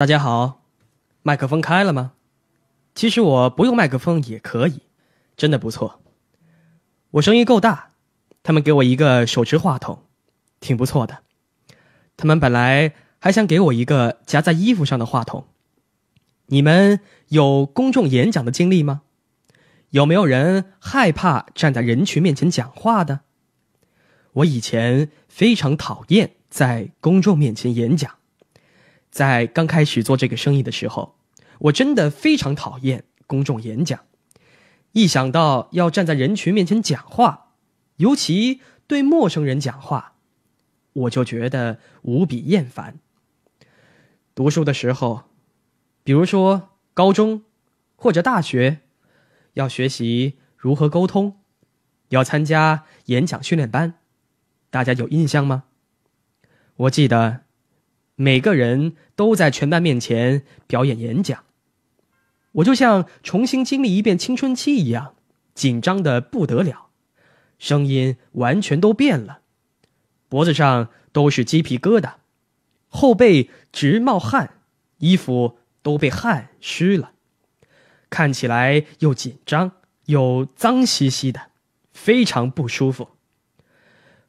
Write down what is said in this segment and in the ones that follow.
大家好，麦克风开了吗？其实我不用麦克风也可以，真的不错。我声音够大，他们给我一个手持话筒，挺不错的。他们本来还想给我一个夹在衣服上的话筒。你们有公众演讲的经历吗？有没有人害怕站在人群面前讲话的？我以前非常讨厌在公众面前演讲。在刚开始做这个生意的时候，我真的非常讨厌公众演讲。一想到要站在人群面前讲话，尤其对陌生人讲话，我就觉得无比厌烦。读书的时候，比如说高中或者大学，要学习如何沟通，要参加演讲训练班，大家有印象吗？我记得。每个人都在全班面前表演演讲，我就像重新经历一遍青春期一样，紧张的不得了，声音完全都变了，脖子上都是鸡皮疙瘩，后背直冒汗，衣服都被汗湿了，看起来又紧张又脏兮兮的，非常不舒服。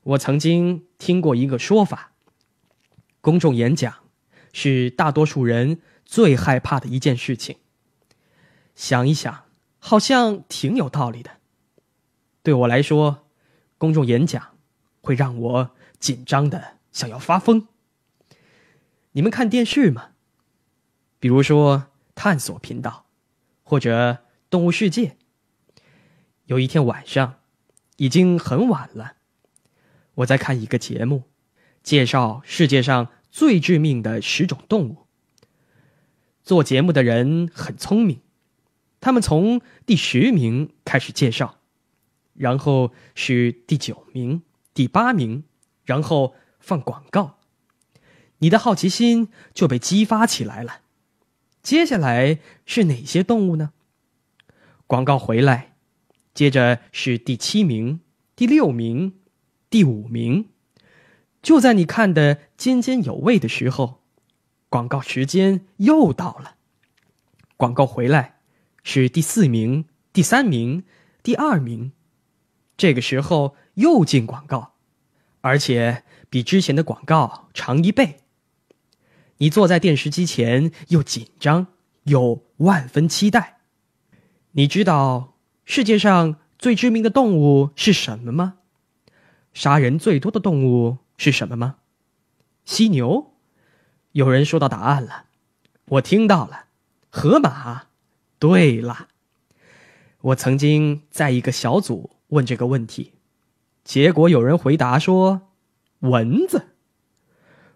我曾经听过一个说法。公众演讲是大多数人最害怕的一件事情。想一想，好像挺有道理的。对我来说，公众演讲会让我紧张的想要发疯。你们看电视吗？比如说探索频道，或者动物世界。有一天晚上，已经很晚了，我在看一个节目。介绍世界上最致命的十种动物。做节目的人很聪明，他们从第十名开始介绍，然后是第九名、第八名，然后放广告，你的好奇心就被激发起来了。接下来是哪些动物呢？广告回来，接着是第七名、第六名、第五名。就在你看得津津有味的时候，广告时间又到了。广告回来，是第四名、第三名、第二名。这个时候又进广告，而且比之前的广告长一倍。你坐在电视机前，又紧张又万分期待。你知道世界上最知名的动物是什么吗？杀人最多的动物？是什么吗？犀牛？有人说到答案了，我听到了。河马？对了，我曾经在一个小组问这个问题，结果有人回答说蚊子。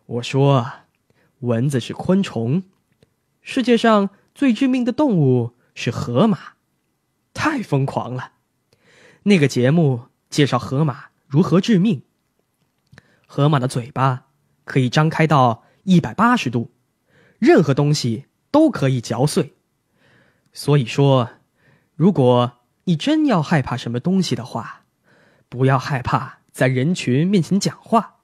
我说蚊子是昆虫，世界上最致命的动物是河马，太疯狂了。那个节目介绍河马如何致命。河马的嘴巴可以张开到一百八十度，任何东西都可以嚼碎。所以说，如果你真要害怕什么东西的话，不要害怕在人群面前讲话，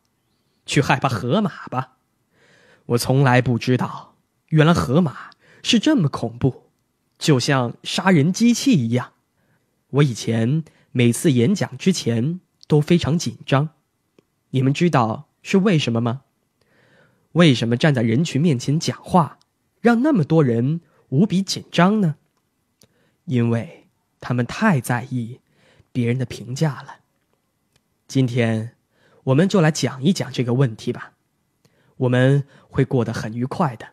去害怕河马吧。我从来不知道，原来河马是这么恐怖，就像杀人机器一样。我以前每次演讲之前都非常紧张。你们知道是为什么吗？为什么站在人群面前讲话，让那么多人无比紧张呢？因为他们太在意别人的评价了。今天我们就来讲一讲这个问题吧，我们会过得很愉快的。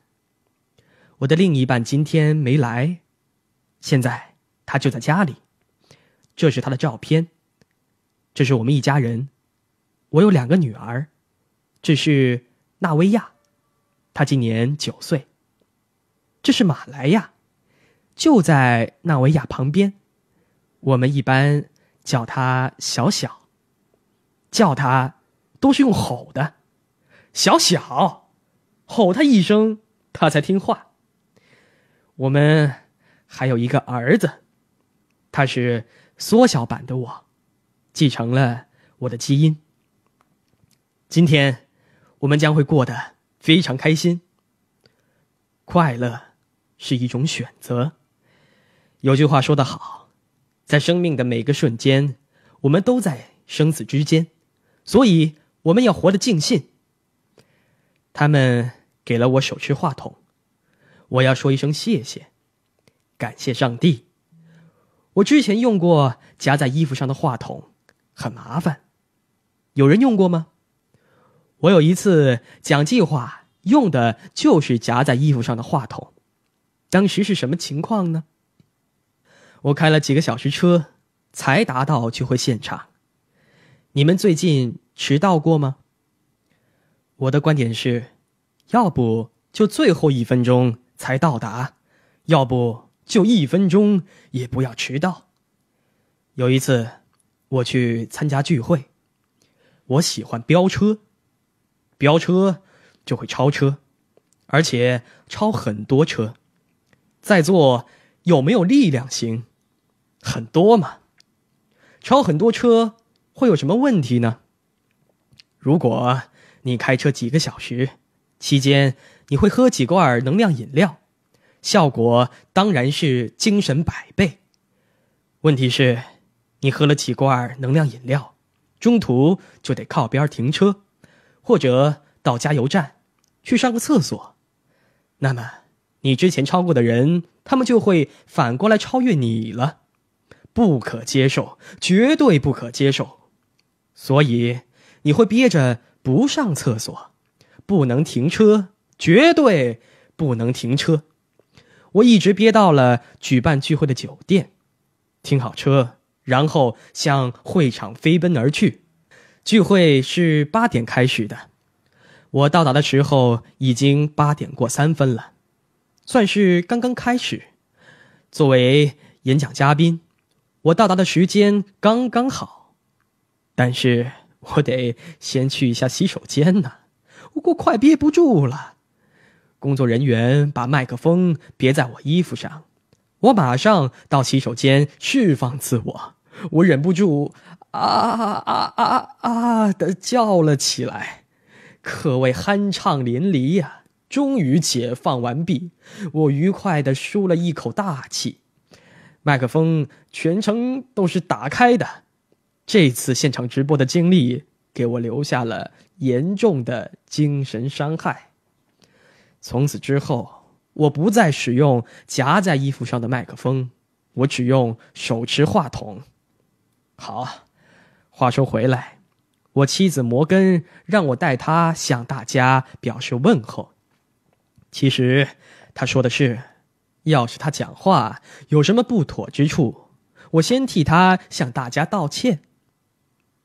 我的另一半今天没来，现在他就在家里，这是他的照片，这是我们一家人。我有两个女儿，这是纳维亚，她今年九岁。这是马来亚，就在纳维亚旁边。我们一般叫她小小，叫她都是用吼的，小小，吼她一声，她才听话。我们还有一个儿子，他是缩小版的我，继承了我的基因。今天，我们将会过得非常开心。快乐是一种选择。有句话说得好，在生命的每个瞬间，我们都在生死之间，所以我们要活得尽兴。他们给了我手持话筒，我要说一声谢谢，感谢上帝。我之前用过夹在衣服上的话筒，很麻烦。有人用过吗？我有一次讲计划用的就是夹在衣服上的话筒，当时是什么情况呢？我开了几个小时车才达到聚会现场。你们最近迟到过吗？我的观点是，要不就最后一分钟才到达，要不就一分钟也不要迟到。有一次，我去参加聚会，我喜欢飙车。飙车就会超车，而且超很多车。在座有没有力量型？很多嘛。超很多车会有什么问题呢？如果你开车几个小时，期间你会喝几罐能量饮料，效果当然是精神百倍。问题是，你喝了几罐能量饮料，中途就得靠边停车。或者到加油站去上个厕所，那么你之前超过的人，他们就会反过来超越你了，不可接受，绝对不可接受。所以你会憋着不上厕所，不能停车，绝对不能停车。我一直憋到了举办聚会的酒店，停好车，然后向会场飞奔而去。聚会是八点开始的，我到达的时候已经八点过三分了，算是刚刚开始。作为演讲嘉宾，我到达的时间刚刚好，但是我得先去一下洗手间呢，我快憋不住了。工作人员把麦克风别在我衣服上，我马上到洗手间释放自我，我忍不住。啊啊啊啊啊！的叫了起来，可谓酣畅淋漓呀！终于解放完毕，我愉快的舒了一口大气。麦克风全程都是打开的。这次现场直播的经历给我留下了严重的精神伤害。从此之后，我不再使用夹在衣服上的麦克风，我只用手持话筒。好。话说回来，我妻子摩根让我代她向大家表示问候。其实，她说的是，要是她讲话有什么不妥之处，我先替她向大家道歉。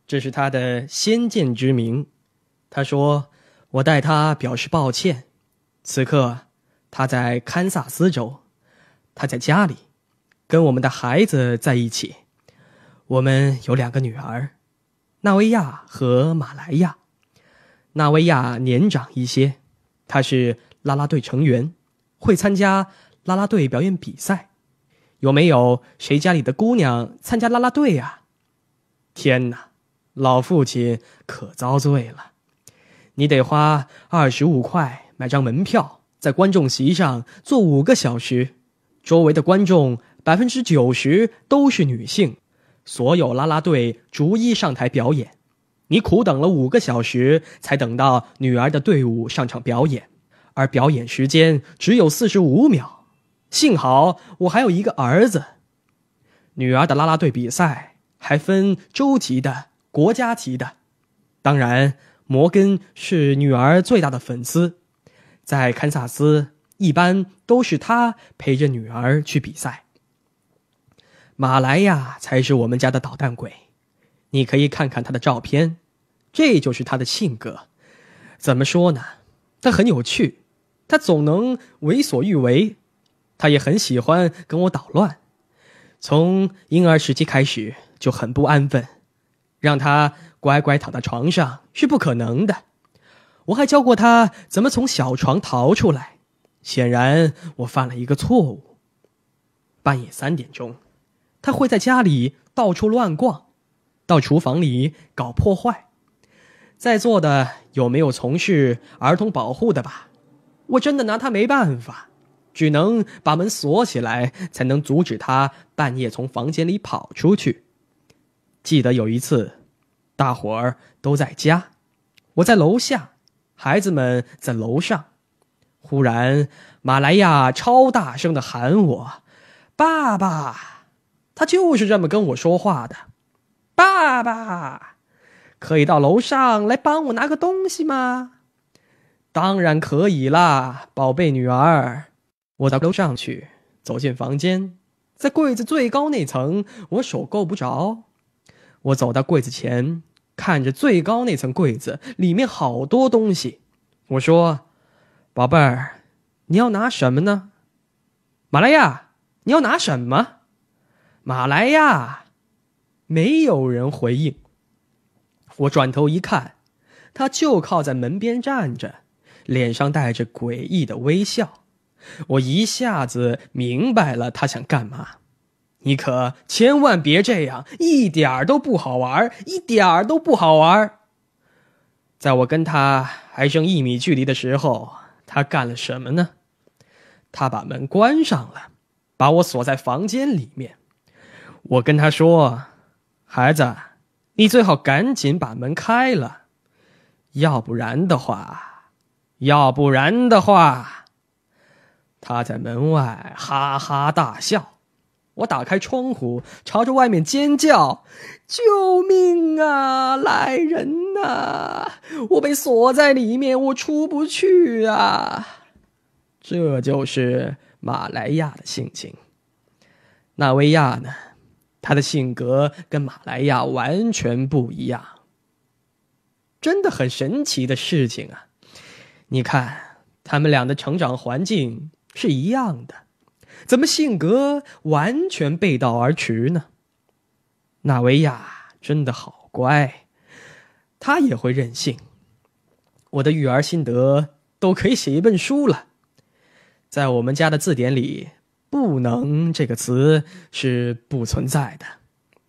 这是她的先见之明。她说，我代她表示抱歉。此刻，她在堪萨斯州，她在家里，跟我们的孩子在一起。我们有两个女儿。纳维亚和马来亚，纳维亚年长一些，她是拉拉队成员，会参加拉拉队表演比赛。有没有谁家里的姑娘参加拉拉队呀？天哪，老父亲可遭罪了，你得花二十五块买张门票，在观众席上坐五个小时，周围的观众百分之九十都是女性。所有啦啦队逐一上台表演，你苦等了五个小时，才等到女儿的队伍上场表演，而表演时间只有四十五秒。幸好我还有一个儿子，女儿的啦啦队比赛还分州级的、国家级的。当然，摩根是女儿最大的粉丝，在堪萨斯，一般都是他陪着女儿去比赛。马来亚才是我们家的捣蛋鬼，你可以看看他的照片，这就是他的性格。怎么说呢？他很有趣，他总能为所欲为，他也很喜欢跟我捣乱。从婴儿时期开始就很不安分，让他乖乖躺在床上是不可能的。我还教过他怎么从小床逃出来，显然我犯了一个错误。半夜三点钟。他会在家里到处乱逛，到厨房里搞破坏。在座的有没有从事儿童保护的吧？我真的拿他没办法，只能把门锁起来，才能阻止他半夜从房间里跑出去。记得有一次，大伙儿都在家，我在楼下，孩子们在楼上，忽然，马来亚超大声地喊我：“爸爸！”他就是这么跟我说话的，爸爸，可以到楼上来帮我拿个东西吗？当然可以啦，宝贝女儿。我到楼上去，走进房间，在柜子最高那层，我手够不着。我走到柜子前，看着最高那层柜子里面好多东西。我说：“宝贝儿，你要拿什么呢？”马来亚，你要拿什么？马来亚，没有人回应。我转头一看，他就靠在门边站着，脸上带着诡异的微笑。我一下子明白了他想干嘛。你可千万别这样，一点都不好玩，一点都不好玩。在我跟他还剩一米距离的时候，他干了什么呢？他把门关上了，把我锁在房间里面。我跟他说：“孩子，你最好赶紧把门开了，要不然的话，要不然的话。”他在门外哈哈大笑。我打开窗户，朝着外面尖叫：“救命啊！来人呐！我被锁在里面，我出不去啊！”这就是马来亚的性情。纳维亚呢？他的性格跟马来亚完全不一样，真的很神奇的事情啊！你看，他们俩的成长环境是一样的，怎么性格完全背道而驰呢？纳维亚真的好乖，他也会任性，我的育儿心得都可以写一本书了，在我们家的字典里。不能这个词是不存在的，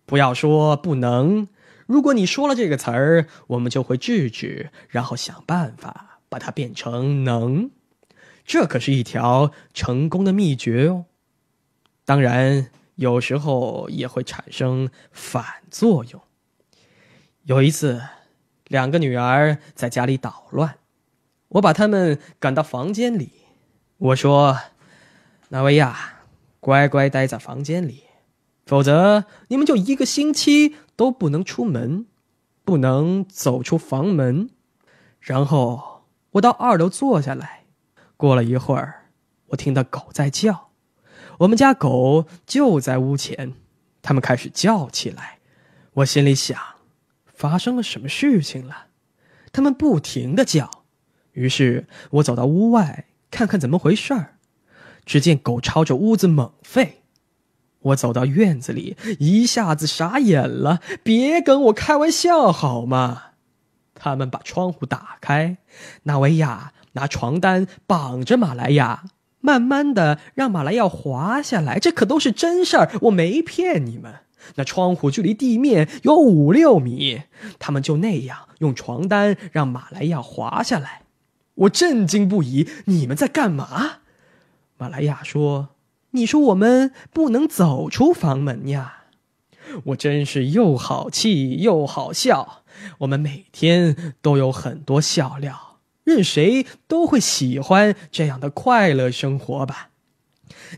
不要说不能。如果你说了这个词儿，我们就会制止，然后想办法把它变成能。这可是一条成功的秘诀哦。当然，有时候也会产生反作用。有一次，两个女儿在家里捣乱，我把她们赶到房间里，我说：“纳维亚。”乖乖待在房间里，否则你们就一个星期都不能出门，不能走出房门。然后我到二楼坐下来。过了一会儿，我听到狗在叫，我们家狗就在屋前，它们开始叫起来。我心里想，发生了什么事情了？它们不停的叫，于是我走到屋外看看怎么回事儿。只见狗朝着屋子猛吠，我走到院子里，一下子傻眼了。别跟我开玩笑好吗？他们把窗户打开，纳维亚拿床单绑着马来亚，慢慢的让马来亚滑下来。这可都是真事儿，我没骗你们。那窗户距离地面有五六米，他们就那样用床单让马来亚滑下来。我震惊不已，你们在干嘛？马莱亚说：“你说我们不能走出房门呀？我真是又好气又好笑。我们每天都有很多笑料，任谁都会喜欢这样的快乐生活吧？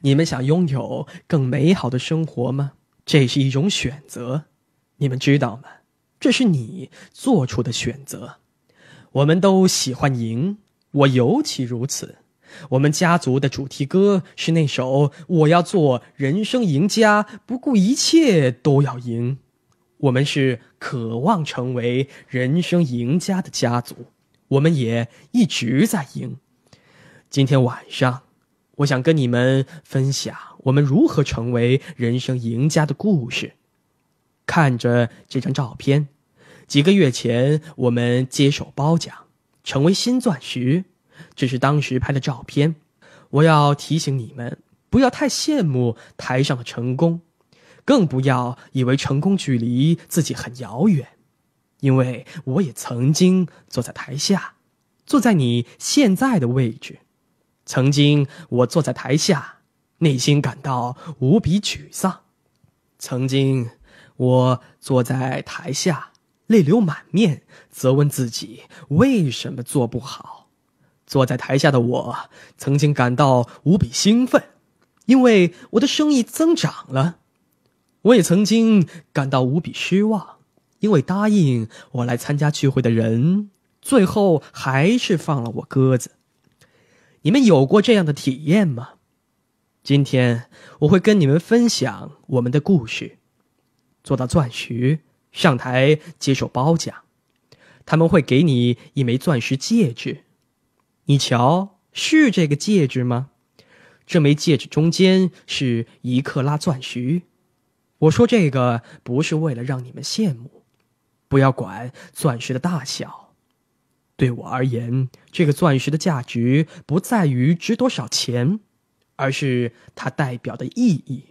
你们想拥有更美好的生活吗？这是一种选择，你们知道吗？这是你做出的选择。我们都喜欢赢，我尤其如此。”我们家族的主题歌是那首《我要做人生赢家》，不顾一切都要赢。我们是渴望成为人生赢家的家族，我们也一直在赢。今天晚上，我想跟你们分享我们如何成为人生赢家的故事。看着这张照片，几个月前我们接手包奖，成为新钻石。这是当时拍的照片。我要提醒你们，不要太羡慕台上的成功，更不要以为成功距离自己很遥远。因为我也曾经坐在台下，坐在你现在的位置。曾经我坐在台下，内心感到无比沮丧；曾经我坐在台下，泪流满面，责问自己为什么做不好。坐在台下的我，曾经感到无比兴奋，因为我的生意增长了；我也曾经感到无比失望，因为答应我来参加聚会的人，最后还是放了我鸽子。你们有过这样的体验吗？今天我会跟你们分享我们的故事。做到钻石上台接受褒奖，他们会给你一枚钻石戒指。你瞧，是这个戒指吗？这枚戒指中间是一克拉钻石。我说这个不是为了让你们羡慕，不要管钻石的大小。对我而言，这个钻石的价值不在于值多少钱，而是它代表的意义。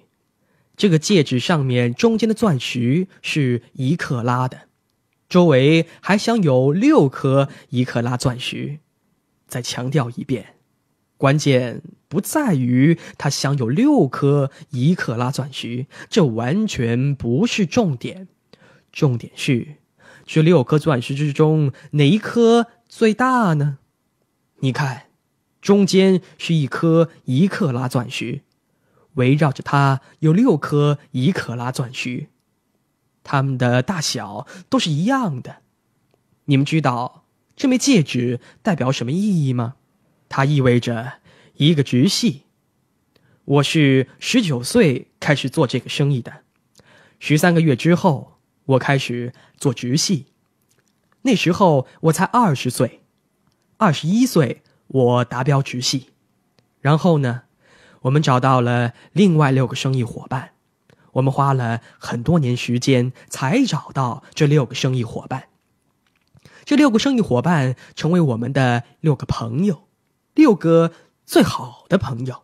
这个戒指上面中间的钻石是一克拉的，周围还镶有六颗一克拉钻石。再强调一遍，关键不在于他享有六颗一克拉钻石，这完全不是重点。重点是，这六颗钻石之中哪一颗最大呢？你看，中间是一颗一克拉钻石，围绕着它有六颗一克拉钻石，它们的大小都是一样的。你们知道？这枚戒指代表什么意义吗？它意味着一个直系。我是十九岁开始做这个生意的，十三个月之后，我开始做直系。那时候我才二十岁，二十一岁我达标直系。然后呢，我们找到了另外六个生意伙伴。我们花了很多年时间才找到这六个生意伙伴。这六个生意伙伴成为我们的六个朋友，六个最好的朋友。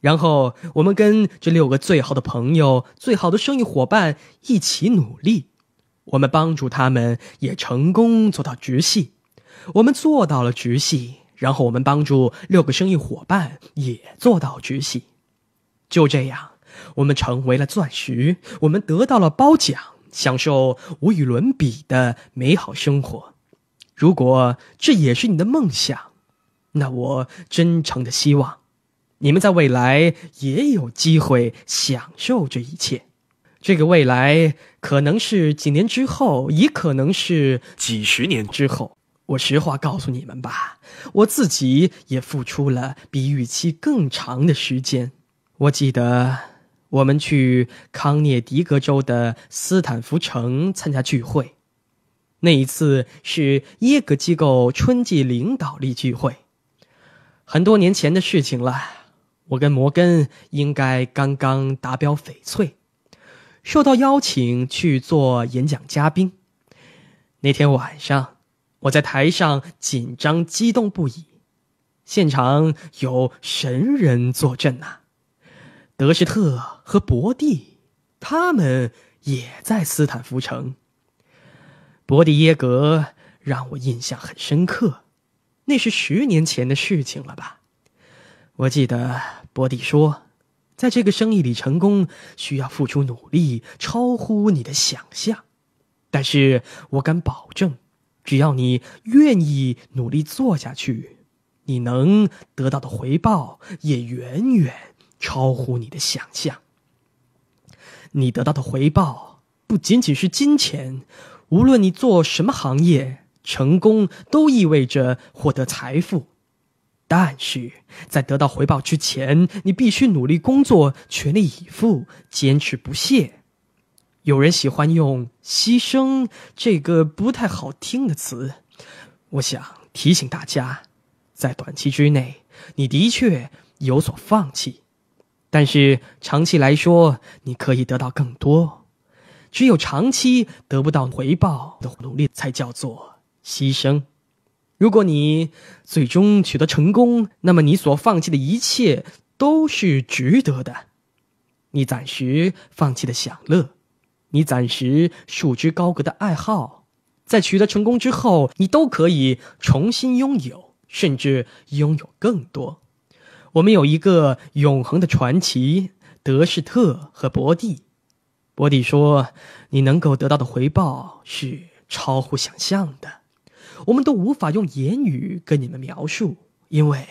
然后我们跟这六个最好的朋友、最好的生意伙伴一起努力，我们帮助他们也成功做到直系。我们做到了直系，然后我们帮助六个生意伙伴也做到直系。就这样，我们成为了钻石，我们得到了褒奖。享受无与伦比的美好生活。如果这也是你的梦想，那我真诚的希望，你们在未来也有机会享受这一切。这个未来可能是几年之后，也可能是几十年之后。我实话告诉你们吧，我自己也付出了比预期更长的时间。我记得。我们去康涅狄格州的斯坦福城参加聚会，那一次是耶格机构春季领导力聚会，很多年前的事情了。我跟摩根应该刚刚达标翡翠，受到邀请去做演讲嘉宾。那天晚上，我在台上紧张激动不已，现场有神人坐镇呐，德士特。和博蒂，他们也在斯坦福城。博蒂耶格让我印象很深刻，那是十年前的事情了吧？我记得博蒂说，在这个生意里成功需要付出努力，超乎你的想象。但是我敢保证，只要你愿意努力做下去，你能得到的回报也远远超乎你的想象。你得到的回报不仅仅是金钱，无论你做什么行业，成功都意味着获得财富。但是在得到回报之前，你必须努力工作，全力以赴，坚持不懈。有人喜欢用“牺牲”这个不太好听的词，我想提醒大家，在短期之内，你的确有所放弃。但是长期来说，你可以得到更多。只有长期得不到回报的努力，才叫做牺牲。如果你最终取得成功，那么你所放弃的一切都是值得的。你暂时放弃的享乐，你暂时束之高阁的爱好，在取得成功之后，你都可以重新拥有，甚至拥有更多。我们有一个永恒的传奇，德士特和博蒂。博蒂说：“你能够得到的回报是超乎想象的，我们都无法用言语跟你们描述。因为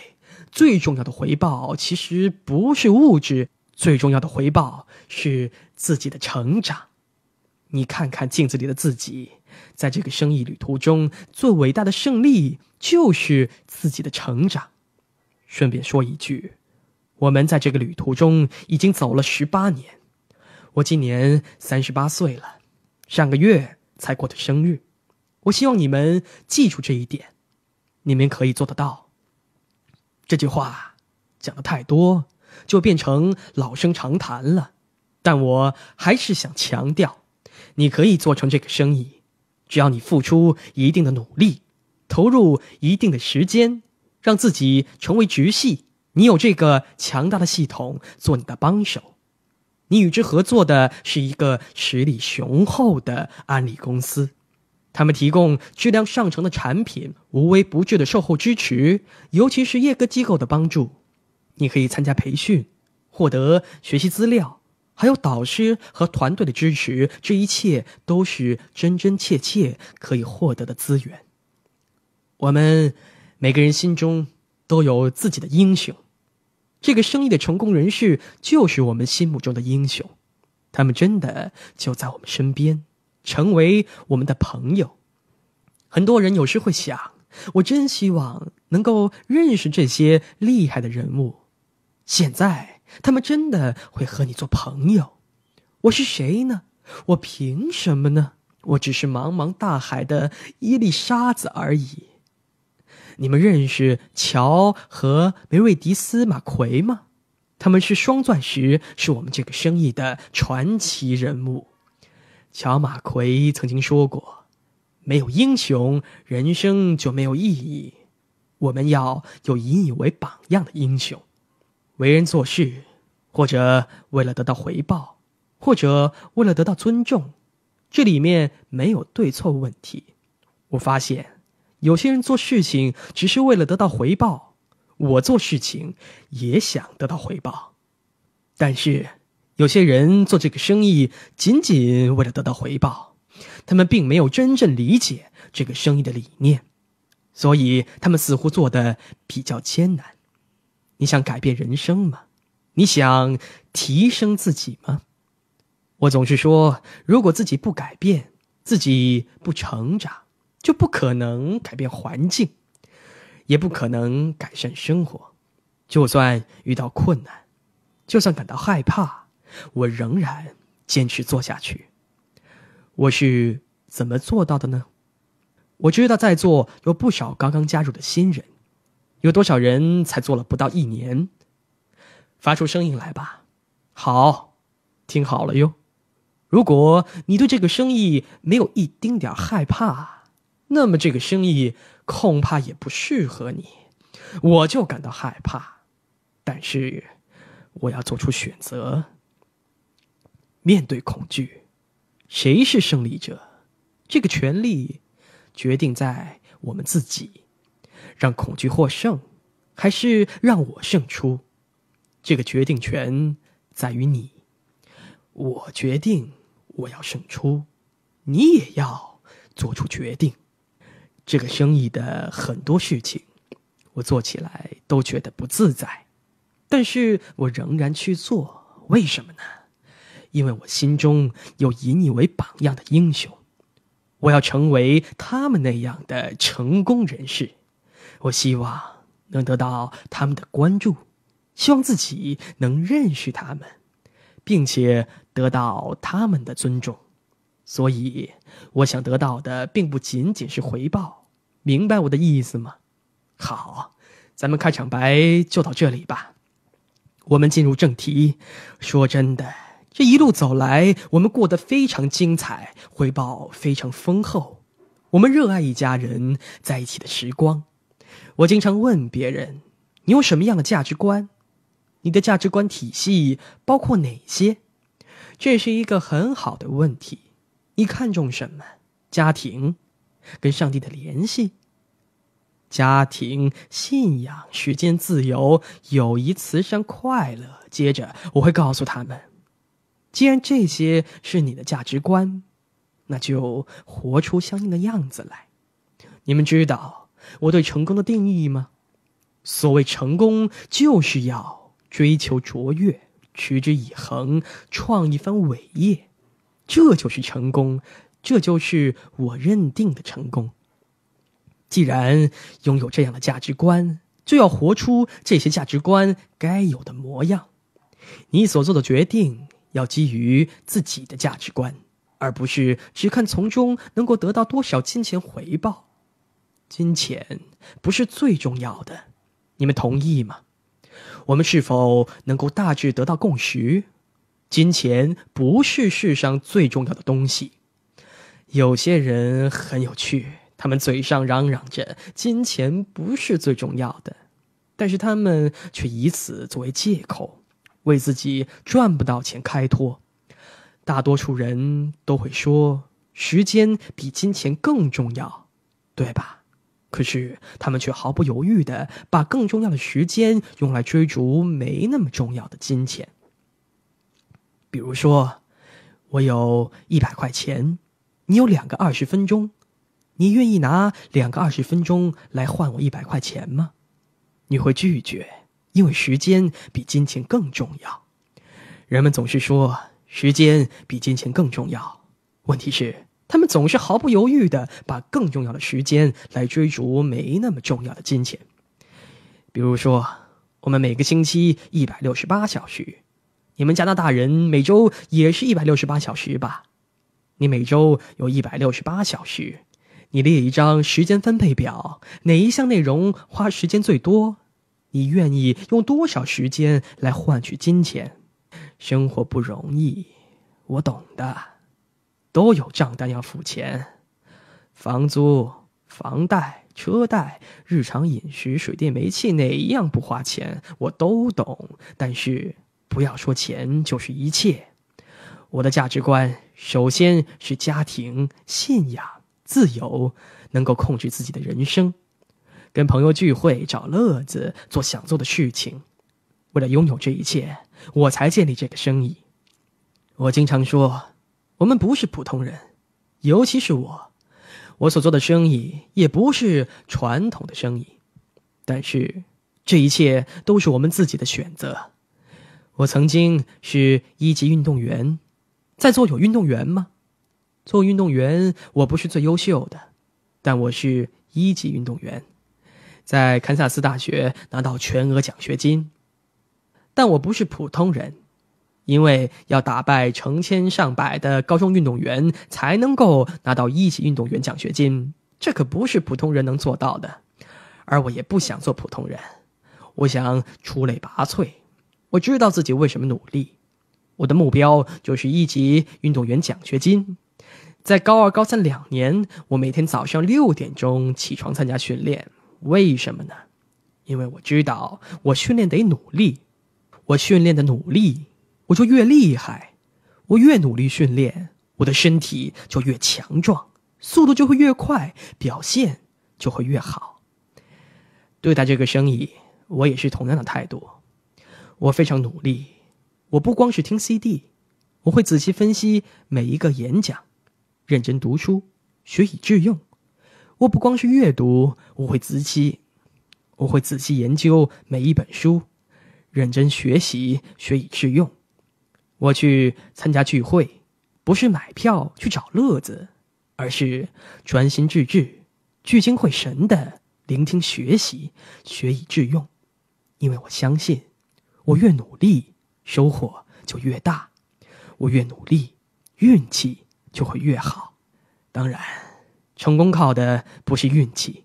最重要的回报其实不是物质，最重要的回报是自己的成长。你看看镜子里的自己，在这个生意旅途中，最伟大的胜利就是自己的成长。”顺便说一句，我们在这个旅途中已经走了十八年，我今年三十八岁了，上个月才过的生日。我希望你们记住这一点，你们可以做得到。这句话讲的太多，就变成老生常谈了，但我还是想强调，你可以做成这个生意，只要你付出一定的努力，投入一定的时间。让自己成为直系，你有这个强大的系统做你的帮手，你与之合作的是一个实力雄厚的安利公司，他们提供质量上乘的产品、无微不至的售后支持，尤其是各机构的帮助，你可以参加培训，获得学习资料，还有导师和团队的支持，这一切都是真真切切可以获得的资源。我们。每个人心中都有自己的英雄，这个生意的成功人士就是我们心目中的英雄，他们真的就在我们身边，成为我们的朋友。很多人有时会想：我真希望能够认识这些厉害的人物。现在他们真的会和你做朋友。我是谁呢？我凭什么呢？我只是茫茫大海的一粒沙子而已。你们认识乔和梅瑞迪斯·马奎吗？他们是双钻石，是我们这个生意的传奇人物。乔·马奎曾经说过：“没有英雄，人生就没有意义。我们要有引以为榜样的英雄，为人做事，或者为了得到回报，或者为了得到尊重，这里面没有对错问题。”我发现。有些人做事情只是为了得到回报，我做事情也想得到回报。但是，有些人做这个生意仅仅为了得到回报，他们并没有真正理解这个生意的理念，所以他们似乎做的比较艰难。你想改变人生吗？你想提升自己吗？我总是说，如果自己不改变，自己不成长。就不可能改变环境，也不可能改善生活。就算遇到困难，就算感到害怕，我仍然坚持做下去。我是怎么做到的呢？我知道在座有不少刚刚加入的新人，有多少人才做了不到一年？发出声音来吧！好，听好了哟。如果你对这个生意没有一丁点害怕，那么这个生意恐怕也不适合你，我就感到害怕。但是我要做出选择，面对恐惧，谁是胜利者？这个权利决定在我们自己，让恐惧获胜，还是让我胜出？这个决定权在于你。我决定我要胜出，你也要做出决定。这个生意的很多事情，我做起来都觉得不自在，但是我仍然去做，为什么呢？因为我心中有以你为榜样的英雄，我要成为他们那样的成功人士，我希望能得到他们的关注，希望自己能认识他们，并且得到他们的尊重，所以我想得到的并不仅仅是回报。明白我的意思吗？好，咱们开场白就到这里吧。我们进入正题。说真的，这一路走来，我们过得非常精彩，回报非常丰厚。我们热爱一家人在一起的时光。我经常问别人：“你有什么样的价值观？你的价值观体系包括哪些？”这是一个很好的问题。你看重什么？家庭，跟上帝的联系？家庭、信仰、时间、自由、友谊、慈善、快乐。接着，我会告诉他们，既然这些是你的价值观，那就活出相应的样子来。你们知道我对成功的定义吗？所谓成功，就是要追求卓越，持之以恒，创一番伟业。这就是成功，这就是我认定的成功。既然拥有这样的价值观，就要活出这些价值观该有的模样。你所做的决定要基于自己的价值观，而不是只看从中能够得到多少金钱回报。金钱不是最重要的，你们同意吗？我们是否能够大致得到共识？金钱不是世上最重要的东西。有些人很有趣。他们嘴上嚷嚷着金钱不是最重要的，但是他们却以此作为借口，为自己赚不到钱开脱。大多数人都会说时间比金钱更重要，对吧？可是他们却毫不犹豫地把更重要的时间用来追逐没那么重要的金钱。比如说，我有一百块钱，你有两个二十分钟。你愿意拿两个二十分钟来换我一百块钱吗？你会拒绝，因为时间比金钱更重要。人们总是说时间比金钱更重要，问题是他们总是毫不犹豫的把更重要的时间来追逐没那么重要的金钱。比如说，我们每个星期一百六十八小时，你们加拿大人每周也是一百六十八小时吧？你每周有一百六十八小时。你列一张时间分配表，哪一项内容花时间最多？你愿意用多少时间来换取金钱？生活不容易，我懂的，都有账单要付钱，房租、房贷、车贷、日常饮食、水电煤气，哪一样不花钱？我都懂，但是不要说钱就是一切。我的价值观首先是家庭、信仰。自由，能够控制自己的人生，跟朋友聚会、找乐子、做想做的事情。为了拥有这一切，我才建立这个生意。我经常说，我们不是普通人，尤其是我，我所做的生意也不是传统的生意。但是，这一切都是我们自己的选择。我曾经是一级运动员，在座有运动员吗？做运动员，我不是最优秀的，但我是一级运动员，在堪萨斯大学拿到全额奖学金。但我不是普通人，因为要打败成千上百的高中运动员，才能够拿到一级运动员奖学金，这可不是普通人能做到的。而我也不想做普通人，我想出类拔萃。我知道自己为什么努力，我的目标就是一级运动员奖学金。在高二、高三两年，我每天早上六点钟起床参加训练。为什么呢？因为我知道，我训练得努力，我训练的努力，我就越厉害；我越努力训练，我的身体就越强壮，速度就会越快，表现就会越好。对待这个生意，我也是同样的态度。我非常努力，我不光是听 CD，我会仔细分析每一个演讲。认真读书，学以致用。我不光是阅读，我会仔细，我会仔细研究每一本书，认真学习，学以致用。我去参加聚会，不是买票去找乐子，而是专心致志、聚精会神的聆听学习，学以致用。因为我相信，我越努力，收获就越大；我越努力，运气。就会越好。当然，成功靠的不是运气。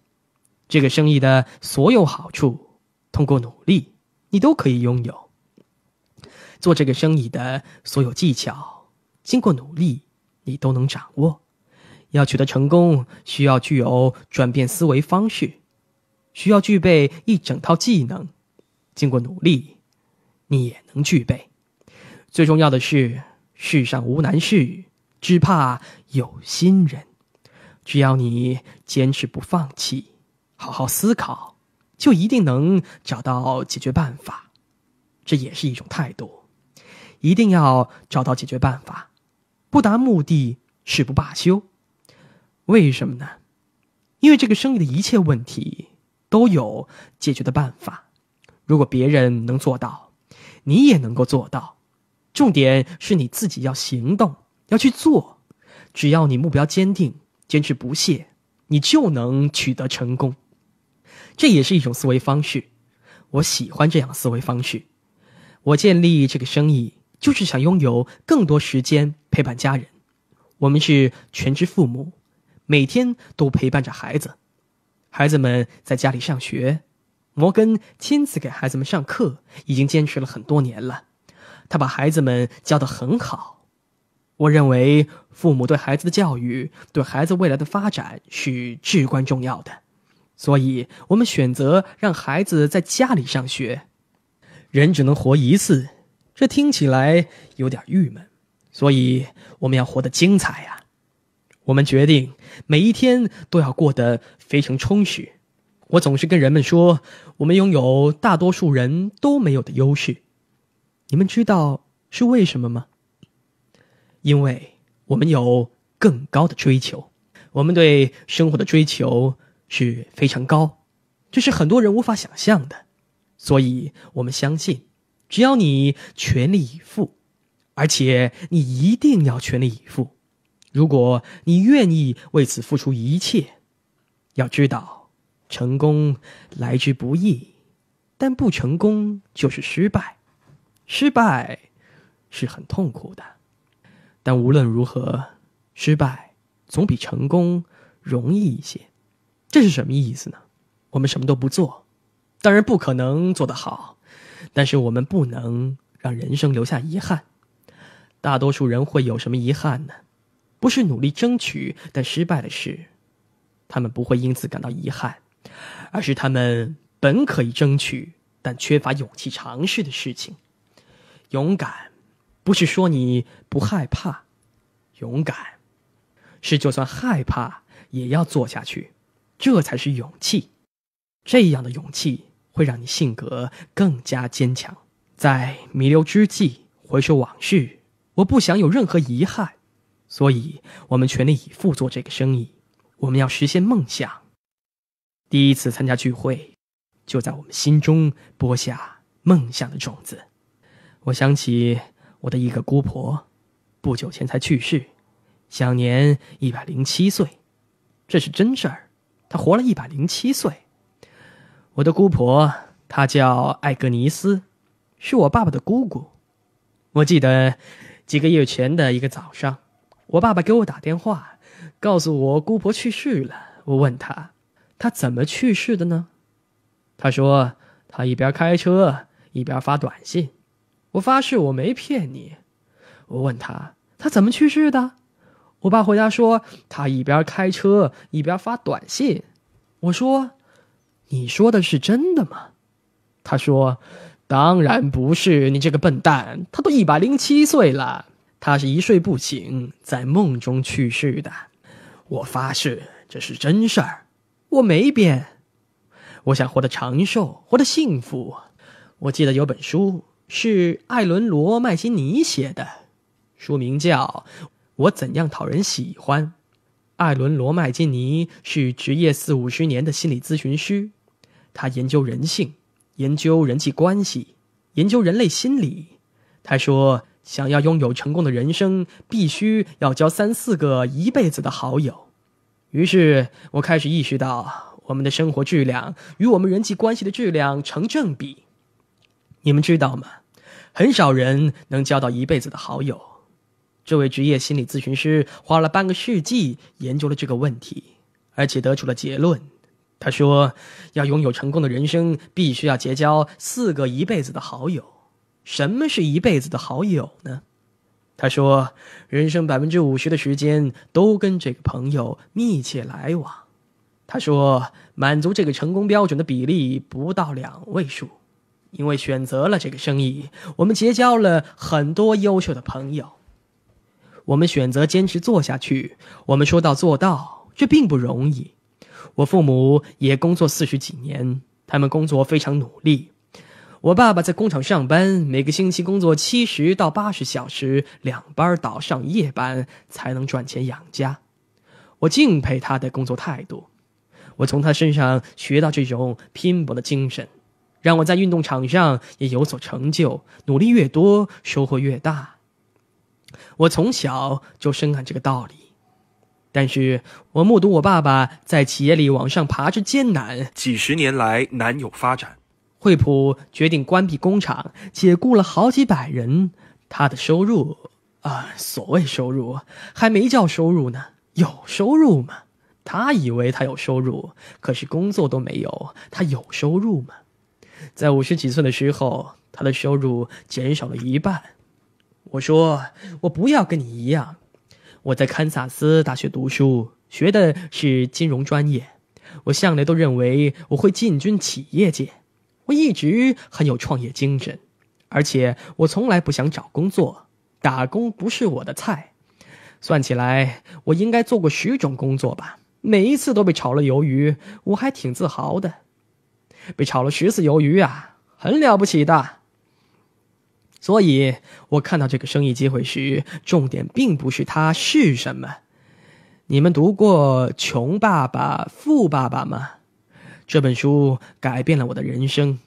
这个生意的所有好处，通过努力你都可以拥有。做这个生意的所有技巧，经过努力你都能掌握。要取得成功，需要具有转变思维方式，需要具备一整套技能。经过努力，你也能具备。最重要的是，世上无难事。只怕有心人，只要你坚持不放弃，好好思考，就一定能找到解决办法。这也是一种态度，一定要找到解决办法，不达目的誓不罢休。为什么呢？因为这个生意的一切问题都有解决的办法。如果别人能做到，你也能够做到。重点是你自己要行动。要去做，只要你目标坚定、坚持不懈，你就能取得成功。这也是一种思维方式。我喜欢这样的思维方式。我建立这个生意，就是想拥有更多时间陪伴家人。我们是全职父母，每天都陪伴着孩子。孩子们在家里上学，摩根亲自给孩子们上课，已经坚持了很多年了。他把孩子们教得很好。我认为父母对孩子的教育对孩子未来的发展是至关重要的，所以我们选择让孩子在家里上学。人只能活一次，这听起来有点郁闷，所以我们要活得精彩呀！我们决定每一天都要过得非常充实。我总是跟人们说，我们拥有大多数人都没有的优势。你们知道是为什么吗？因为我们有更高的追求，我们对生活的追求是非常高，这是很多人无法想象的。所以我们相信，只要你全力以赴，而且你一定要全力以赴。如果你愿意为此付出一切，要知道，成功来之不易，但不成功就是失败，失败是很痛苦的。但无论如何，失败总比成功容易一些。这是什么意思呢？我们什么都不做，当然不可能做得好，但是我们不能让人生留下遗憾。大多数人会有什么遗憾呢？不是努力争取但失败的事，他们不会因此感到遗憾，而是他们本可以争取但缺乏勇气尝试的事情。勇敢。不是说你不害怕，勇敢，是就算害怕也要做下去，这才是勇气。这样的勇气会让你性格更加坚强。在弥留之际回首往事，我不想有任何遗憾，所以我们全力以赴做这个生意。我们要实现梦想。第一次参加聚会，就在我们心中播下梦想的种子。我想起。我的一个姑婆，不久前才去世，享年一百零七岁，这是真事儿，她活了一百零七岁。我的姑婆，她叫艾格尼斯，是我爸爸的姑姑。我记得几个月前的一个早上，我爸爸给我打电话，告诉我姑婆去世了。我问他，她怎么去世的呢？他说，他一边开车一边发短信。我发誓我没骗你。我问他，他怎么去世的？我爸回答说，他一边开车一边发短信。我说，你说的是真的吗？他说，当然不是，你这个笨蛋。他都一百零七岁了，他是一睡不醒，在梦中去世的。我发誓这是真事儿，我没变。我想活得长寿，活得幸福。我记得有本书。是艾伦·罗麦金尼写的，书名叫《我怎样讨人喜欢》。艾伦·罗麦金尼是职业四五十年的心理咨询师，他研究人性，研究人际关系，研究人类心理。他说：“想要拥有成功的人生，必须要交三四个一辈子的好友。”于是，我开始意识到，我们的生活质量与我们人际关系的质量成正比。你们知道吗？很少人能交到一辈子的好友。这位职业心理咨询师花了半个世纪研究了这个问题，而且得出了结论。他说，要拥有成功的人生，必须要结交四个一辈子的好友。什么是一辈子的好友呢？他说，人生百分之五十的时间都跟这个朋友密切来往。他说，满足这个成功标准的比例不到两位数。因为选择了这个生意，我们结交了很多优秀的朋友。我们选择坚持做下去，我们说到做到，这并不容易。我父母也工作四十几年，他们工作非常努力。我爸爸在工厂上班，每个星期工作七十到八十小时，两班倒上夜班才能赚钱养家。我敬佩他的工作态度，我从他身上学到这种拼搏的精神。让我在运动场上也有所成就，努力越多，收获越大。我从小就深谙这个道理，但是我目睹我爸爸在企业里往上爬之艰难，几十年来难有发展。惠普决定关闭工厂，解雇了好几百人。他的收入啊，所谓收入还没叫收入呢，有收入吗？他以为他有收入，可是工作都没有，他有收入吗？在五十几岁的时候，他的收入减少了一半。我说：“我不要跟你一样。我在堪萨斯大学读书，学的是金融专业。我向来都认为我会进军企业界。我一直很有创业精神，而且我从来不想找工作，打工不是我的菜。算起来，我应该做过十种工作吧。每一次都被炒了鱿鱼，我还挺自豪的。”被炒了十次鱿鱼啊，很了不起的。所以，我看到这个生意机会时，重点并不是它是什么。你们读过《穷爸爸、富爸爸》吗？这本书改变了我的人生。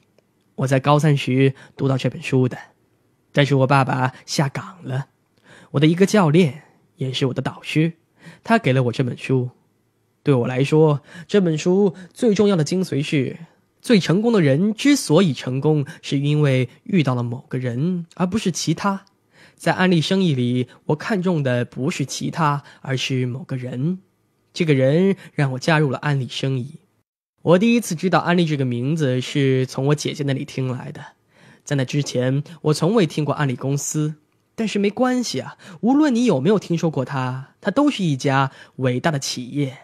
我在高三时读到这本书的，但是我爸爸下岗了。我的一个教练也是我的导师，他给了我这本书。对我来说，这本书最重要的精髓是。最成功的人之所以成功，是因为遇到了某个人，而不是其他。在安利生意里，我看中的不是其他，而是某个人。这个人让我加入了安利生意。我第一次知道安利这个名字，是从我姐姐那里听来的。在那之前，我从未听过安利公司。但是没关系啊，无论你有没有听说过它，它都是一家伟大的企业。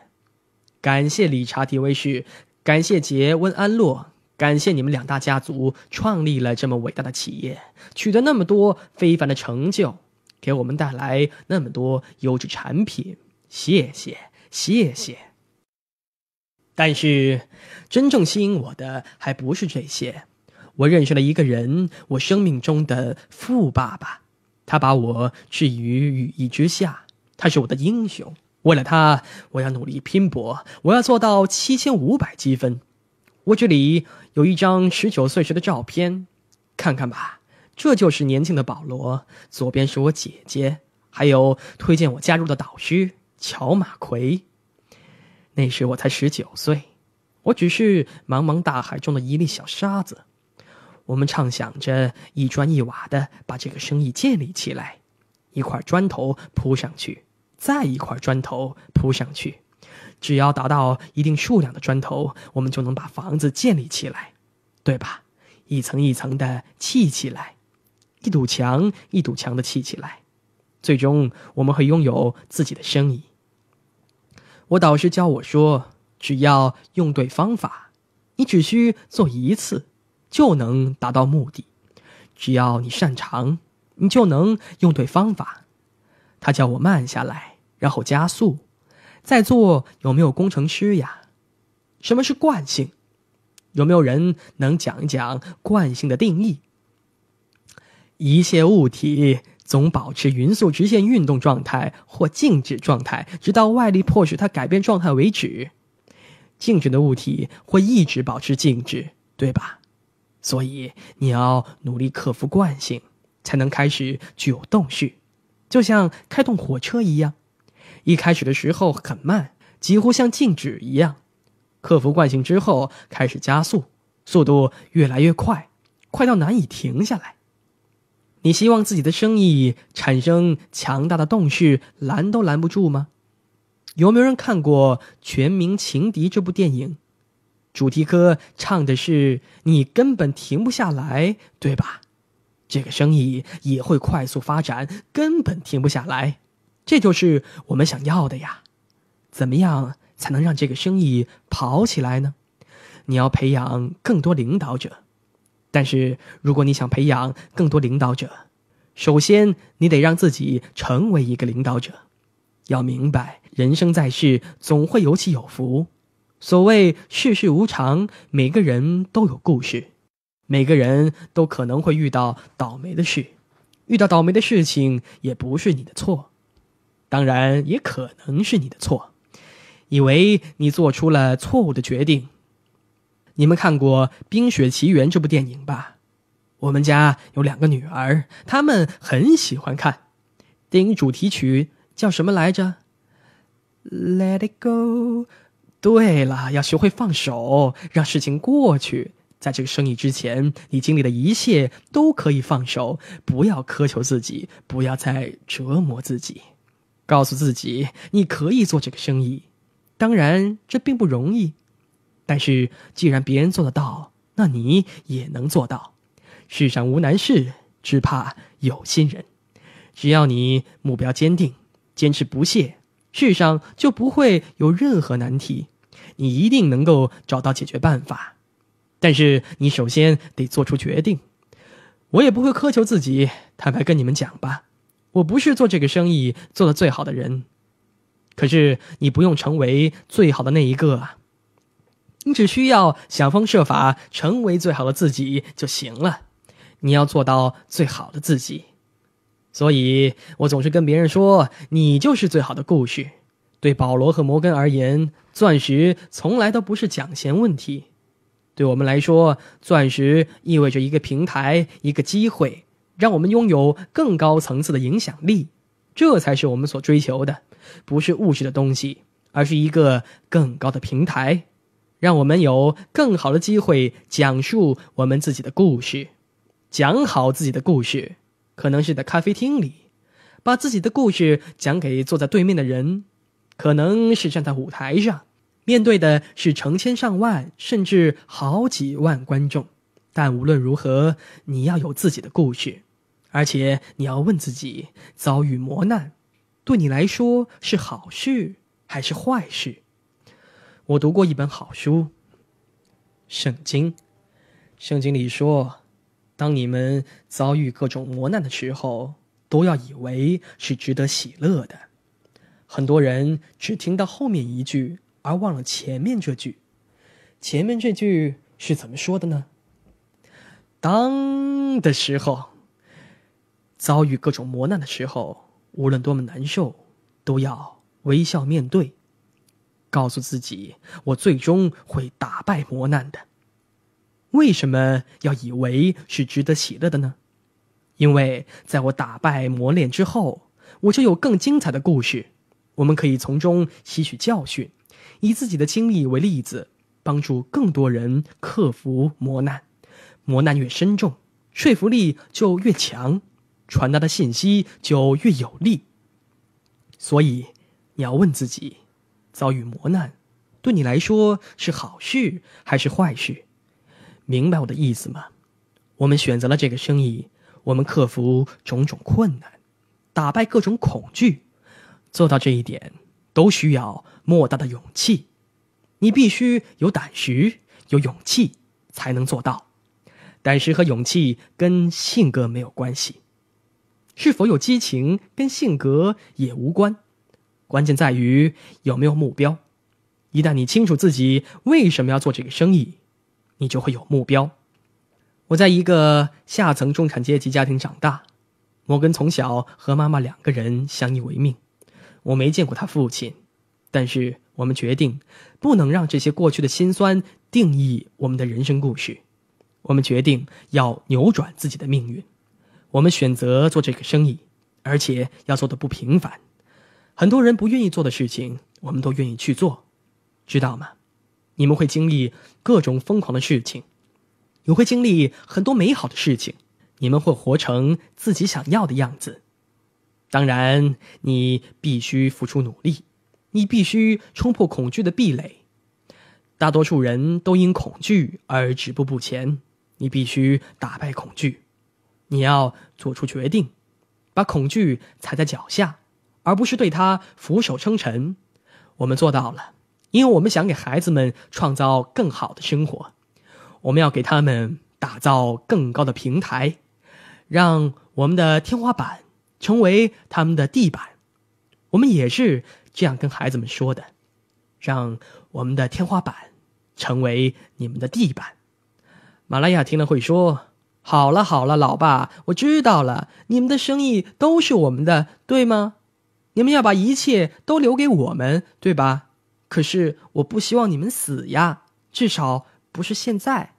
感谢理查迪威士，感谢杰温安洛，感谢你们两大家族创立了这么伟大的企业，取得那么多非凡的成就，给我们带来那么多优质产品，谢谢谢谢。但是，真正吸引我的还不是这些，我认识了一个人，我生命中的富爸爸，他把我置于羽翼之下，他是我的英雄。为了他，我要努力拼搏，我要做到七千五百积分。我这里有一张十九岁时的照片，看看吧，这就是年轻的保罗。左边是我姐姐，还有推荐我加入的导师乔马奎。那时我才十九岁，我只是茫茫大海中的一粒小沙子。我们畅想着一砖一瓦的把这个生意建立起来，一块砖头铺上去。再一块砖头铺上去，只要达到一定数量的砖头，我们就能把房子建立起来，对吧？一层一层的砌起来，一堵墙一堵墙的砌起来，最终我们会拥有自己的生意。我导师教我说：“只要用对方法，你只需做一次就能达到目的。只要你擅长，你就能用对方法。”他叫我慢下来。然后加速，在座有没有工程师呀？什么是惯性？有没有人能讲一讲惯性的定义？一切物体总保持匀速直线运动状态或静止状态，直到外力迫使它改变状态为止。静止的物体会一直保持静止，对吧？所以你要努力克服惯性，才能开始具有动序，就像开动火车一样。一开始的时候很慢，几乎像静止一样。克服惯性之后，开始加速，速度越来越快，快到难以停下来。你希望自己的生意产生强大的动势，拦都拦不住吗？有没有人看过《全民情敌》这部电影？主题歌唱的是“你根本停不下来”，对吧？这个生意也会快速发展，根本停不下来。这就是我们想要的呀！怎么样才能让这个生意跑起来呢？你要培养更多领导者，但是如果你想培养更多领导者，首先你得让自己成为一个领导者。要明白，人生在世，总会有起有伏。所谓世事无常，每个人都有故事，每个人都可能会遇到倒霉的事。遇到倒霉的事情，也不是你的错。当然也可能是你的错，以为你做出了错误的决定。你们看过《冰雪奇缘》这部电影吧？我们家有两个女儿，她们很喜欢看。电影主题曲叫什么来着？Let it go。对了，要学会放手，让事情过去。在这个生意之前，你经历的一切都可以放手，不要苛求自己，不要再折磨自己。告诉自己，你可以做这个生意。当然，这并不容易。但是，既然别人做得到，那你也能做到。世上无难事，只怕有心人。只要你目标坚定，坚持不懈，世上就不会有任何难题。你一定能够找到解决办法。但是，你首先得做出决定。我也不会苛求自己。坦白跟你们讲吧。我不是做这个生意做的最好的人，可是你不用成为最好的那一个，你只需要想方设法成为最好的自己就行了。你要做到最好的自己，所以我总是跟别人说：“你就是最好的故事。”对保罗和摩根而言，钻石从来都不是奖钱问题，对我们来说，钻石意味着一个平台，一个机会。让我们拥有更高层次的影响力，这才是我们所追求的，不是物质的东西，而是一个更高的平台，让我们有更好的机会讲述我们自己的故事，讲好自己的故事。可能是在咖啡厅里，把自己的故事讲给坐在对面的人；可能是站在舞台上，面对的是成千上万甚至好几万观众。但无论如何，你要有自己的故事。而且你要问自己：遭遇磨难，对你来说是好事还是坏事？我读过一本好书，《圣经》，圣经里说，当你们遭遇各种磨难的时候，都要以为是值得喜乐的。很多人只听到后面一句，而忘了前面这句。前面这句是怎么说的呢？当的时候。遭遇各种磨难的时候，无论多么难受，都要微笑面对，告诉自己：我最终会打败磨难的。为什么要以为是值得喜乐的呢？因为在我打败磨练之后，我就有更精彩的故事，我们可以从中吸取教训，以自己的经历为例子，帮助更多人克服磨难。磨难越深重，说服力就越强。传达的信息就越有力。所以，你要问自己：遭遇磨难，对你来说是好事还是坏事？明白我的意思吗？我们选择了这个生意，我们克服种种困难，打败各种恐惧，做到这一点都需要莫大的勇气。你必须有胆识、有勇气才能做到。胆识和勇气跟性格没有关系。是否有激情跟性格也无关，关键在于有没有目标。一旦你清楚自己为什么要做这个生意，你就会有目标。我在一个下层中产阶级家庭长大，摩根从小和妈妈两个人相依为命，我没见过他父亲，但是我们决定不能让这些过去的辛酸定义我们的人生故事，我们决定要扭转自己的命运。我们选择做这个生意，而且要做的不平凡。很多人不愿意做的事情，我们都愿意去做，知道吗？你们会经历各种疯狂的事情，也会经历很多美好的事情。你们会活成自己想要的样子。当然，你必须付出努力，你必须冲破恐惧的壁垒。大多数人都因恐惧而止步不前，你必须打败恐惧。你要做出决定，把恐惧踩在脚下，而不是对他俯首称臣。我们做到了，因为我们想给孩子们创造更好的生活。我们要给他们打造更高的平台，让我们的天花板成为他们的地板。我们也是这样跟孩子们说的：让我们的天花板成为你们的地板。马拉亚听了会说。好了好了，老爸，我知道了。你们的生意都是我们的，对吗？你们要把一切都留给我们，对吧？可是我不希望你们死呀，至少不是现在。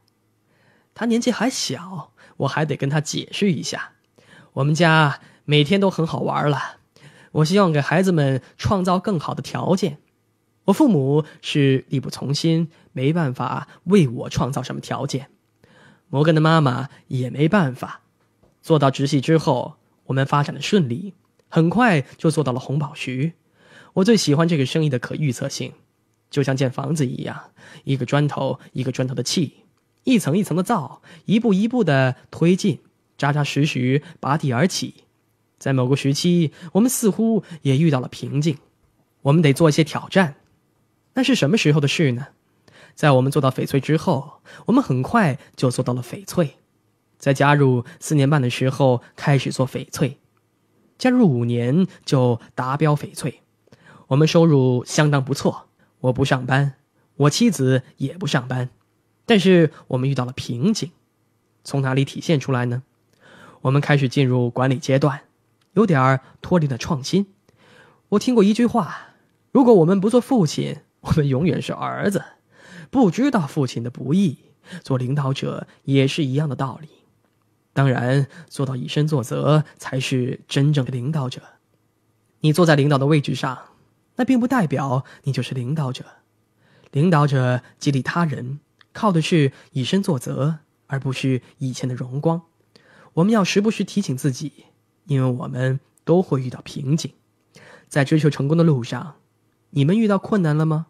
他年纪还小，我还得跟他解释一下。我们家每天都很好玩了，我希望给孩子们创造更好的条件。我父母是力不从心，没办法为我创造什么条件。摩根的妈妈也没办法。做到直系之后，我们发展的顺利，很快就做到了红宝石。我最喜欢这个生意的可预测性，就像建房子一样，一个砖头一个砖头的砌，一层一层的造，一步一步的推进，扎扎实实拔地而起。在某个时期，我们似乎也遇到了瓶颈，我们得做一些挑战。那是什么时候的事呢？在我们做到翡翠之后，我们很快就做到了翡翠。在加入四年半的时候开始做翡翠，加入五年就达标翡翠。我们收入相当不错。我不上班，我妻子也不上班，但是我们遇到了瓶颈。从哪里体现出来呢？我们开始进入管理阶段，有点脱离了创新。我听过一句话：“如果我们不做父亲，我们永远是儿子。”不知道父亲的不易，做领导者也是一样的道理。当然，做到以身作则才是真正的领导者。你坐在领导的位置上，那并不代表你就是领导者。领导者激励他人，靠的是以身作则，而不是以前的荣光。我们要时不时提醒自己，因为我们都会遇到瓶颈。在追求成功的路上，你们遇到困难了吗？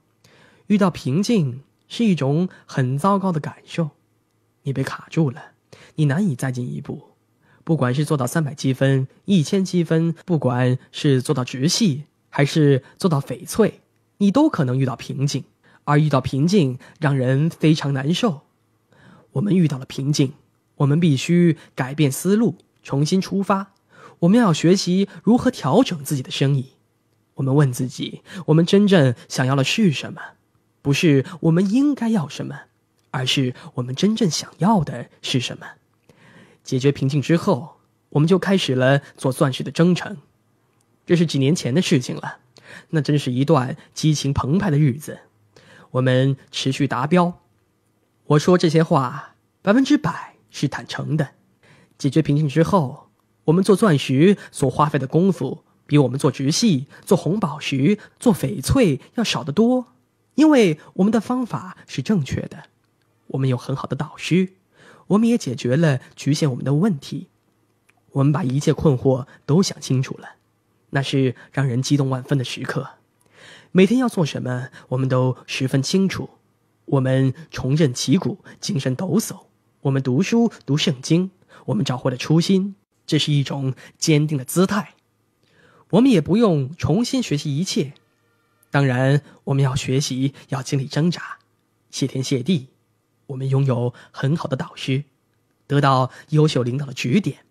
遇到瓶颈？是一种很糟糕的感受，你被卡住了，你难以再进一步。不管是做到三百积分、一千积分，不管是做到直系还是做到翡翠，你都可能遇到瓶颈。而遇到瓶颈让人非常难受。我们遇到了瓶颈，我们必须改变思路，重新出发。我们要学习如何调整自己的生意。我们问自己：我们真正想要的是什么？不是我们应该要什么，而是我们真正想要的是什么。解决瓶颈之后，我们就开始了做钻石的征程。这是几年前的事情了，那真是一段激情澎湃的日子。我们持续达标。我说这些话，百分之百是坦诚的。解决瓶颈之后，我们做钻石所花费的功夫，比我们做直系、做红宝石、做翡翠要少得多。因为我们的方法是正确的，我们有很好的导师，我们也解决了局限我们的问题，我们把一切困惑都想清楚了，那是让人激动万分的时刻。每天要做什么，我们都十分清楚。我们重振旗鼓，精神抖擞。我们读书，读圣经。我们找回了初心，这是一种坚定的姿态。我们也不用重新学习一切。当然，我们要学习，要经历挣扎。谢天谢地，我们拥有很好的导师，得到优秀领导的指点。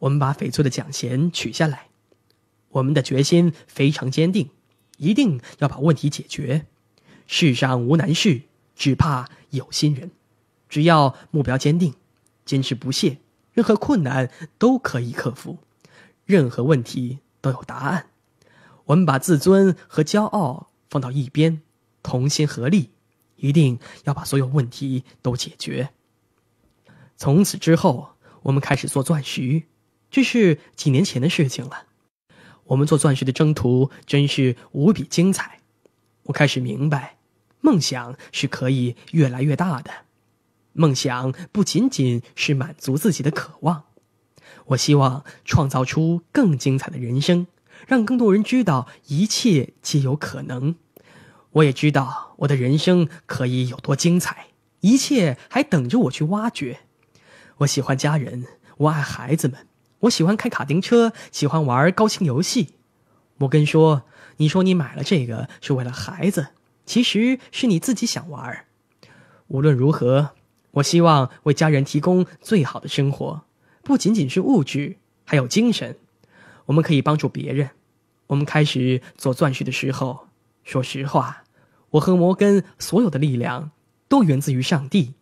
我们把翡翠的奖衔取下来。我们的决心非常坚定，一定要把问题解决。世上无难事，只怕有心人。只要目标坚定，坚持不懈，任何困难都可以克服，任何问题都有答案。我们把自尊和骄傲放到一边，同心合力，一定要把所有问题都解决。从此之后，我们开始做钻石，这是几年前的事情了。我们做钻石的征途真是无比精彩。我开始明白，梦想是可以越来越大的。梦想不仅仅是满足自己的渴望。我希望创造出更精彩的人生。让更多人知道，一切皆有可能。我也知道我的人生可以有多精彩，一切还等着我去挖掘。我喜欢家人，我爱孩子们，我喜欢开卡丁车，喜欢玩高清游戏。摩根说：“你说你买了这个是为了孩子，其实是你自己想玩。”无论如何，我希望为家人提供最好的生活，不仅仅是物质，还有精神。我们可以帮助别人。我们开始做钻石的时候，说实话，我和摩根所有的力量都源自于上帝。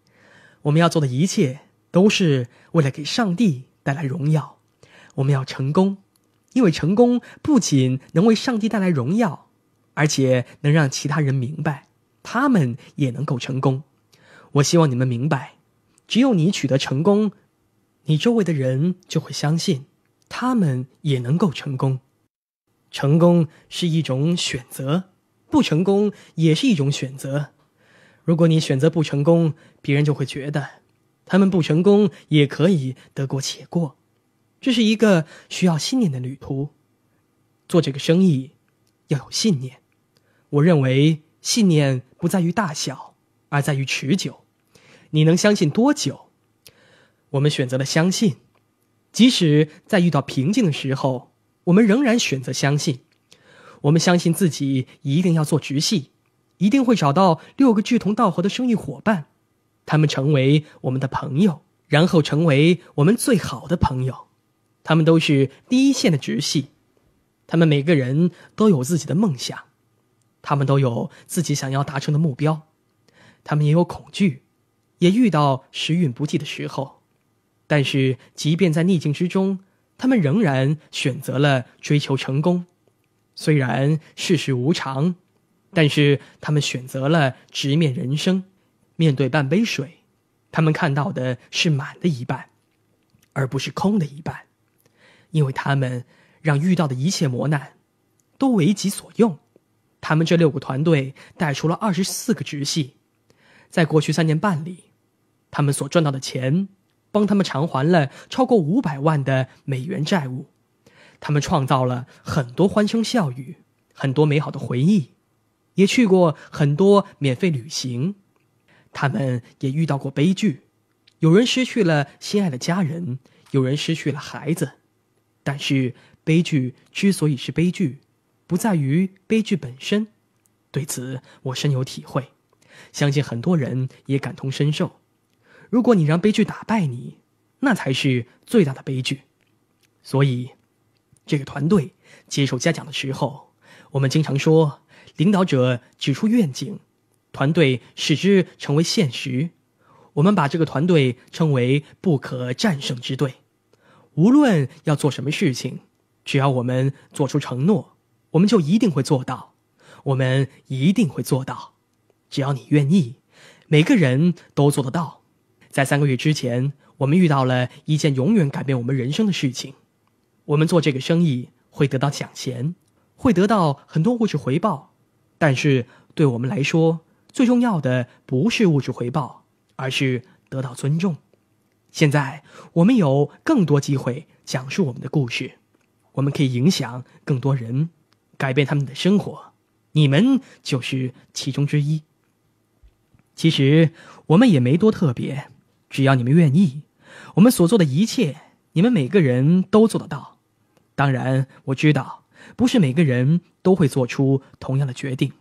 我们要做的一切都是为了给上帝带来荣耀。我们要成功，因为成功不仅能为上帝带来荣耀，而且能让其他人明白他们也能够成功。我希望你们明白，只有你取得成功，你周围的人就会相信。他们也能够成功，成功是一种选择，不成功也是一种选择。如果你选择不成功，别人就会觉得他们不成功也可以得过且过。这是一个需要信念的旅途，做这个生意要有信念。我认为信念不在于大小，而在于持久。你能相信多久？我们选择了相信。即使在遇到瓶颈的时候，我们仍然选择相信。我们相信自己一定要做直系，一定会找到六个志同道合的生意伙伴，他们成为我们的朋友，然后成为我们最好的朋友。他们都是第一线的直系，他们每个人都有自己的梦想，他们都有自己想要达成的目标，他们也有恐惧，也遇到时运不济的时候。但是，即便在逆境之中，他们仍然选择了追求成功。虽然世事无常，但是他们选择了直面人生。面对半杯水，他们看到的是满的一半，而不是空的一半。因为他们让遇到的一切磨难都为己所用。他们这六个团队带出了二十四个直系。在过去三年半里，他们所赚到的钱。帮他们偿还了超过五百万的美元债务，他们创造了很多欢声笑语，很多美好的回忆，也去过很多免费旅行。他们也遇到过悲剧，有人失去了心爱的家人，有人失去了孩子。但是悲剧之所以是悲剧，不在于悲剧本身。对此，我深有体会，相信很多人也感同身受。如果你让悲剧打败你，那才是最大的悲剧。所以，这个团队接受嘉奖的时候，我们经常说：领导者指出愿景，团队使之成为现实。我们把这个团队称为“不可战胜之队”。无论要做什么事情，只要我们做出承诺，我们就一定会做到。我们一定会做到。只要你愿意，每个人都做得到。在三个月之前，我们遇到了一件永远改变我们人生的事情。我们做这个生意会得到奖钱，会得到很多物质回报，但是对我们来说，最重要的不是物质回报，而是得到尊重。现在我们有更多机会讲述我们的故事，我们可以影响更多人，改变他们的生活。你们就是其中之一。其实我们也没多特别。只要你们愿意，我们所做的一切，你们每个人都做得到。当然，我知道不是每个人都会做出同样的决定，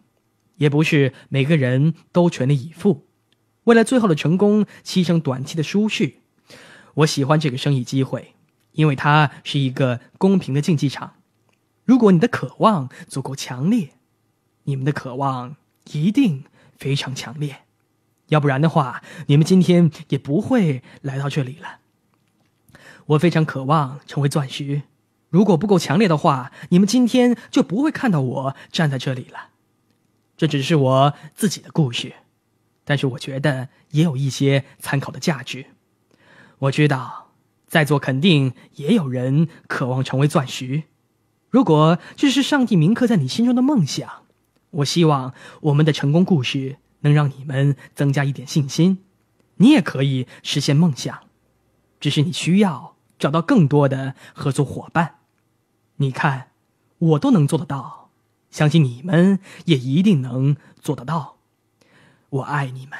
也不是每个人都全力以赴，为了最后的成功牺牲短期的舒适。我喜欢这个生意机会，因为它是一个公平的竞技场。如果你的渴望足够强烈，你们的渴望一定非常强烈。要不然的话，你们今天也不会来到这里了。我非常渴望成为钻石，如果不够强烈的话，你们今天就不会看到我站在这里了。这只是我自己的故事，但是我觉得也有一些参考的价值。我知道在座肯定也有人渴望成为钻石，如果这是上帝铭刻在你心中的梦想，我希望我们的成功故事。能让你们增加一点信心，你也可以实现梦想，只是你需要找到更多的合作伙伴。你看，我都能做得到，相信你们也一定能做得到。我爱你们。